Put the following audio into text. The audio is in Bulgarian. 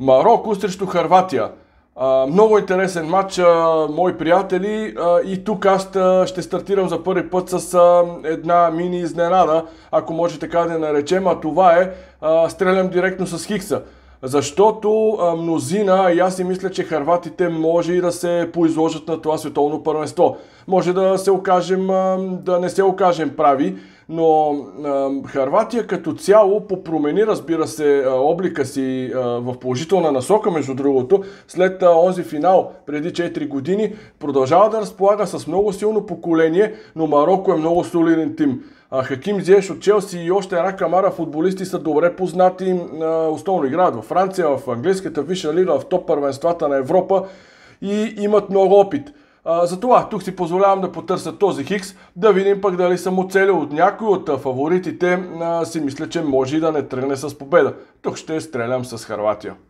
Марокко срещу Харватия. А, много интересен матч, а, мои приятели. А, и тук аз ще стартирам за първи път с а, една мини изненада, ако може така да наречем, а това е а, стрелям директно с Хикса. Защото а, мнозина, и аз си мисля, че харватите може и да се поизложат на това световно първенство. Може да се окажем, а, да не се окажем прави но а, Харватия като цяло попромени, разбира се, облика си а, в положителна насока, между другото, след а, онзи финал преди 4 години, продължава да разполага с много силно поколение, но Марокко е много солиден тим. Хаким Зиеш от Челси и още една камара футболисти са добре познати. Основно играят във Франция, в английската виша лига, в топ първенствата на Европа и имат много опит затова тук си позволявам да потърся този Хикс, да видим пък дали съм оцелил от някой от фаворитите, а, си мисля, че може и да не тръгне с победа. Тук ще стрелям с Харватия.